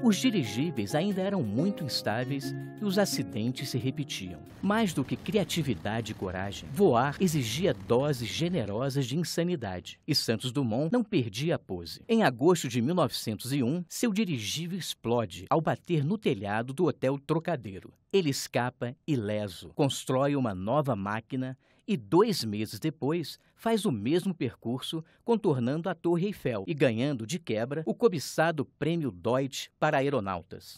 Os dirigíveis ainda eram muito instáveis e os acidentes se repetiam. Mais do que criatividade e coragem, voar exigia doses generosas de insanidade, e Santos Dumont não perdia a pose. Em agosto de 1901, seu dirigível explode ao bater no telhado do Hotel Trocadeiro. Ele escapa ileso, constrói uma nova máquina e dois meses depois faz o mesmo percurso, contornando a Torre Eiffel e ganhando de quebra o cobiçado prêmio Deutsch. para para aeronautas.